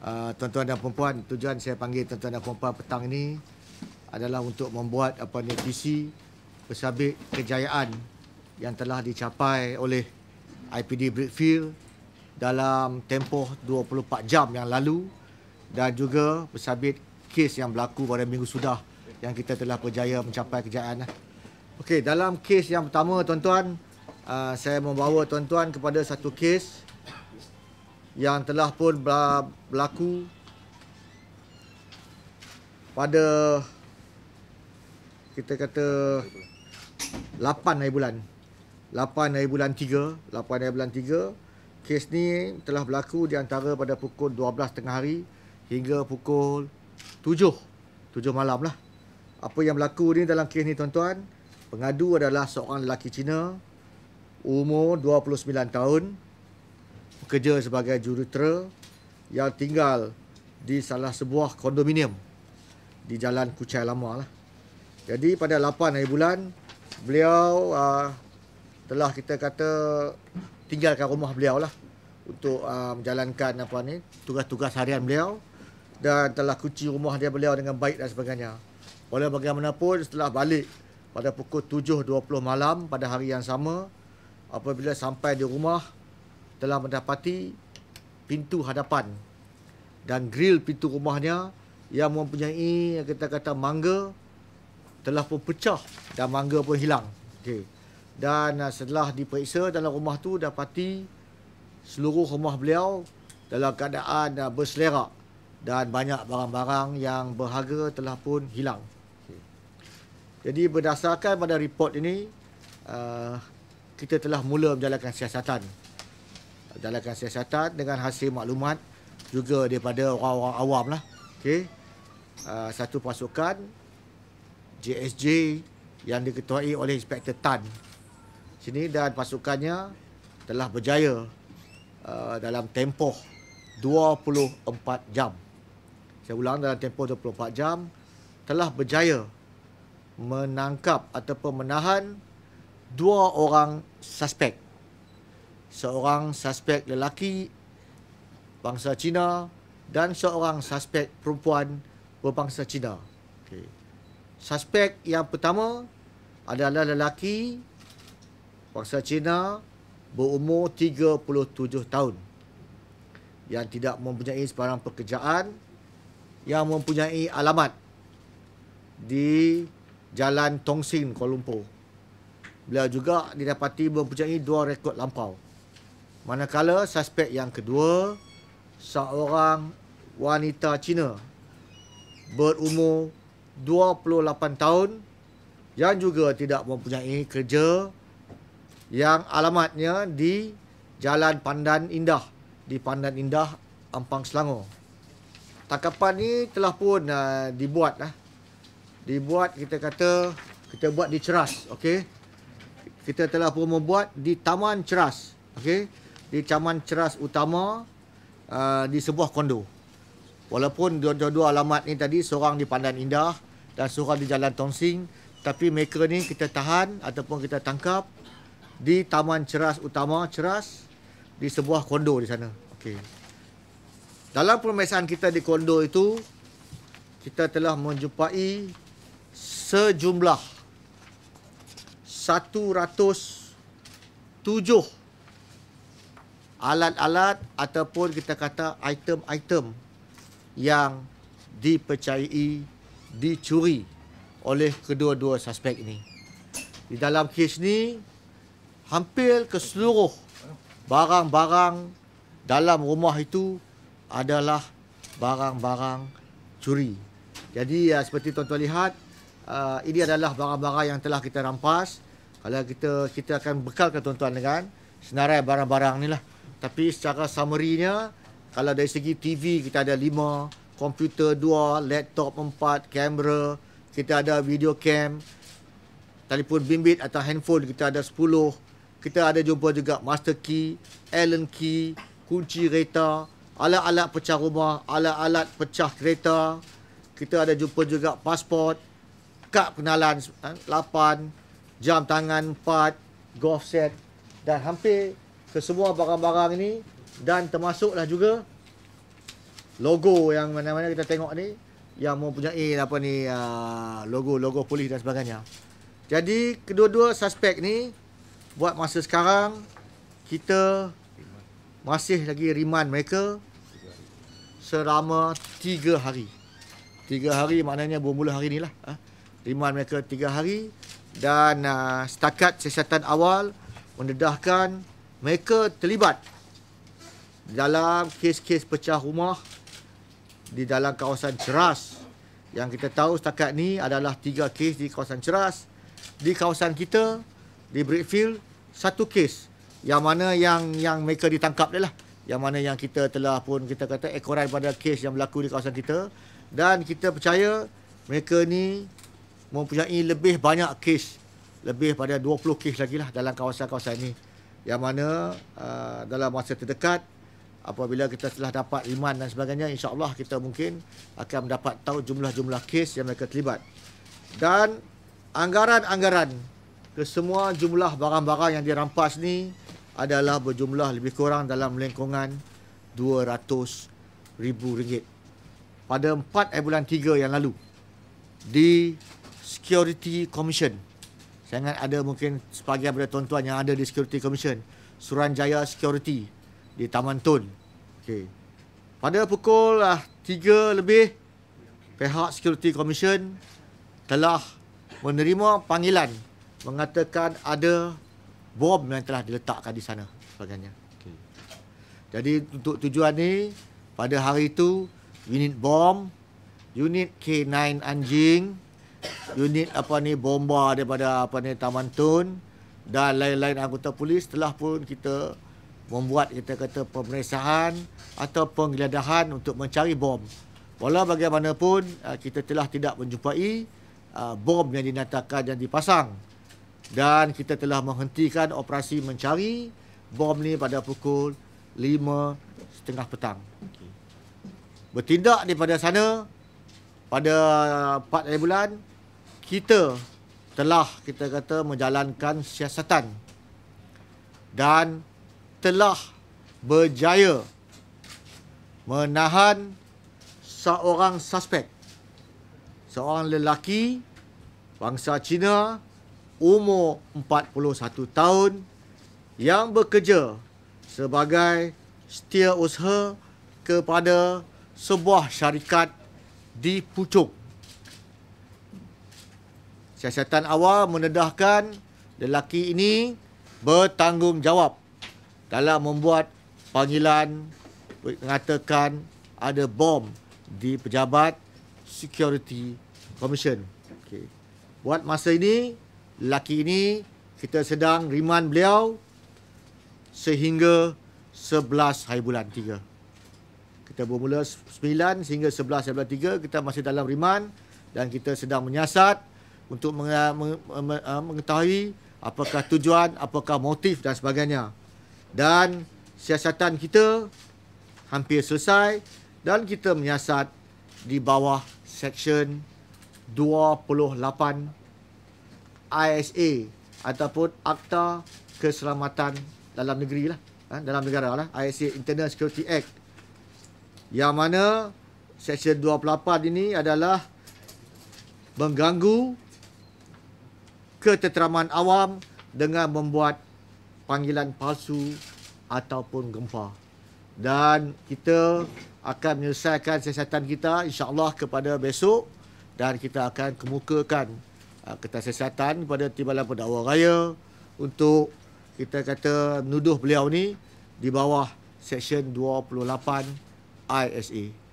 Ah, tuan-tuan dan puan-puan, tujuan saya panggil tuan-tuan dan puan-puan petang ini adalah untuk membuat apa ni PC bersabit kejayaan yang telah dicapai oleh IPD Brickfield dalam tempoh 24 jam yang lalu dan juga bersabit kes yang berlaku pada minggu sudah yang kita telah berjaya mencapai kejayaan. Okey, dalam kes yang pertama tuan-tuan, uh, saya membawa tuan-tuan kepada satu kes yang telah pun berlaku pada kita kata 8 hari bulan 8 hari bulan 3 8 hari bulan 3 kes ni telah berlaku di antara pada pukul 12 tengah hari hingga pukul 7 7 malam lah apa yang berlaku ni dalam kes ni tuan-tuan pengadu adalah seorang lelaki Cina umur 29 tahun bekerja sebagai jurutera yang tinggal di salah sebuah kondominium di Jalan Kucai Lama lah. Jadi pada 8 hari bulan beliau uh, telah kita kata tinggalkan rumah beliau lah untuk uh, menjalankan apa ni tugas-tugas harian beliau dan telah kunci rumah dia beliau dengan baik dan sebagainya. Walau bagaimanapun setelah balik pada pukul 7.20 malam pada hari yang sama apabila sampai di rumah telah mendapati pintu hadapan dan grill pintu rumahnya yang mempunyai yang kita kata mangga telah pun pecah dan mangga pun hilang. Okey. Dan uh, setelah diperiksa dalam rumah tu dapati seluruh rumah beliau dalam keadaan uh, berselerak dan banyak barang-barang yang berharga telah pun hilang. Jadi berdasarkan pada report ini, uh, kita telah mula menjalankan siasatan dalam siasatan dengan hasil maklumat juga daripada orang-orang awam lah. Okay. Uh, ah, satu pasukan JSJ yang diketuai oleh Inspektor Tan. Sini dan pasukannya telah berjaya uh, dalam tempoh 24 jam. Saya ulang dalam tempoh 24 jam telah berjaya menangkap ataupun menahan dua orang suspek seorang suspek lelaki bangsa Cina dan seorang suspek perempuan berbangsa Cina. Okay. Suspek yang pertama adalah lelaki bangsa Cina berumur 37 tahun yang tidak mempunyai sebarang pekerjaan yang mempunyai alamat di Jalan Tongsin, Kuala Lumpur. Beliau juga didapati mempunyai dua rekod lampau. Manakala suspek yang kedua seorang wanita Cina berumur 28 tahun yang juga tidak mempunyai kerja yang alamatnya di Jalan Pandan Indah di Pandan Indah Ampang Selangor. Takapan ni telah pun uh, dibuat lah. Dibuat kita kata kita buat di Ceras, okey. Kita telah pun membuat di Taman Ceras, okey di Caman Ceras Utama uh, di sebuah kondo. Walaupun dua-dua alamat ni tadi seorang di Pandan Indah dan seorang di Jalan Tongsing tapi mereka ni kita tahan ataupun kita tangkap di Taman Ceras Utama Ceras di sebuah kondo di sana. Okey. Dalam pemeriksaan kita di kondo itu kita telah menjumpai sejumlah 107 alat-alat ataupun kita kata item-item yang dipercayai dicuri oleh kedua-dua suspek ini. Di dalam kes ini, hampir keseluruh barang-barang dalam rumah itu adalah barang-barang curi. Jadi ya, seperti tuan-tuan lihat, uh, ini adalah barang-barang yang telah kita rampas. Kalau kita kita akan bekalkan tuan-tuan dengan senarai barang-barang ni lah. Tapi secara summary-nya, kalau dari segi TV kita ada lima, komputer dua, laptop empat, kamera, kita ada video cam, telefon bimbit atau handphone kita ada sepuluh, Kita ada jumpa juga master key, Allen key, kunci kereta, alat-alat pecah rumah, alat-alat pecah kereta. Kita ada jumpa juga pasport, kad pengenalan eh, lapan, jam tangan empat, golf set dan hampir kesemua barang-barang ini dan termasuklah juga logo yang mana-mana kita tengok ni yang mempunyai apa ni logo-logo ah, polis dan sebagainya. Jadi kedua-dua suspek ni buat masa sekarang kita masih lagi riman mereka selama tiga hari. tiga hari maknanya bermula hari lah. Ah. Riman mereka tiga hari dan ah, setakat siasatan awal mendedahkan mereka terlibat dalam kes-kes pecah rumah di dalam kawasan Ceras. Yang kita tahu setakat ni adalah tiga kes di kawasan Ceras. Di kawasan kita, di Brickfield, satu kes. Yang mana yang yang mereka ditangkap dia lah. Yang mana yang kita telah pun kita kata ekoran pada kes yang berlaku di kawasan kita. Dan kita percaya mereka ni mempunyai lebih banyak kes. Lebih pada 20 kes lagi lah dalam kawasan-kawasan ini. -kawasan yang mana uh, dalam masa terdekat apabila kita telah dapat iman dan sebagainya insya Allah kita mungkin akan mendapat tahu jumlah-jumlah kes yang mereka terlibat dan anggaran-anggaran kesemua jumlah barang-barang yang dirampas ni adalah berjumlah lebih kurang dalam lingkungan 200 ribu ringgit pada 4 eh, bulan 3 yang lalu di Security Commission saya ingat ada mungkin sebahagian daripada tuan-tuan yang ada di Security Commission. Suranjaya Security di Taman Tun. Okay. Pada pukul uh, ah, 3 lebih, pihak Security Commission telah menerima panggilan mengatakan ada bom yang telah diletakkan di sana. Sebagainya. Okay. Jadi untuk tujuan ini, pada hari itu, unit bom, unit K9 anjing, unit apa ni bomba daripada apa ni Taman Tun dan lain-lain anggota polis telah pun kita membuat kita kata pemeriksaan atau penggeledahan untuk mencari bom. Walau bagaimanapun uh, kita telah tidak menjumpai uh, bom yang dinyatakan yang dipasang dan kita telah menghentikan operasi mencari bom ni pada pukul 5.30 petang. Bertindak daripada sana pada 4 hari bulan kita telah kita kata menjalankan siasatan dan telah berjaya menahan seorang suspek seorang lelaki bangsa Cina umur 41 tahun yang bekerja sebagai setiausaha kepada sebuah syarikat di Pucuk. Siasatan awal mendedahkan lelaki ini bertanggungjawab dalam membuat panggilan mengatakan ada bom di pejabat security commission. Okay. Buat masa ini, lelaki ini kita sedang riman beliau sehingga 11 hari bulan 3. Kita bermula 9 sehingga 11 hari bulan 3, kita masih dalam riman dan kita sedang menyiasat untuk ah, mengetahui apakah tujuan, apakah motif dan sebagainya. Dan siasatan kita hampir selesai dan kita menyiasat di bawah section 28 ISA ataupun Akta Keselamatan Dalam Negeri lah, eh, dalam negara lah, ISA Internal Security Act yang mana section 28 ini adalah mengganggu keteteraman awam dengan membuat panggilan palsu ataupun gempa. Dan kita akan menyelesaikan siasatan kita insyaAllah kepada besok dan kita akan kemukakan uh, kertas siasatan kepada Timbalan Pendakwa Raya untuk kita kata nuduh beliau ni di bawah Seksyen 28 ISA.